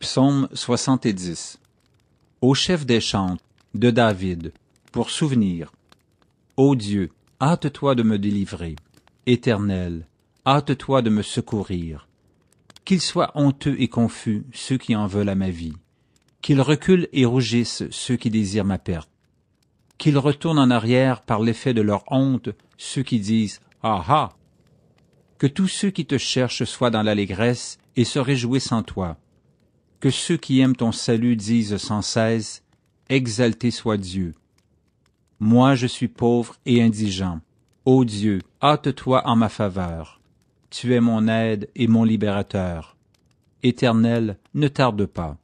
Psaume 70. Au chef des chants, de David, pour souvenir. Ô Dieu, hâte-toi de me délivrer. Éternel, hâte-toi de me secourir. Qu'ils soient honteux et confus ceux qui en veulent à ma vie. Qu'ils reculent et rougissent ceux qui désirent ma perte. Qu'ils retournent en arrière par l'effet de leur honte ceux qui disent Ah ah! Que tous ceux qui te cherchent soient dans l'allégresse et se réjouissent en toi que ceux qui aiment ton salut disent sans cesse, Exalté soit Dieu. Moi je suis pauvre et indigent. Ô Dieu, hâte-toi en ma faveur. Tu es mon aide et mon libérateur. Éternel, ne tarde pas.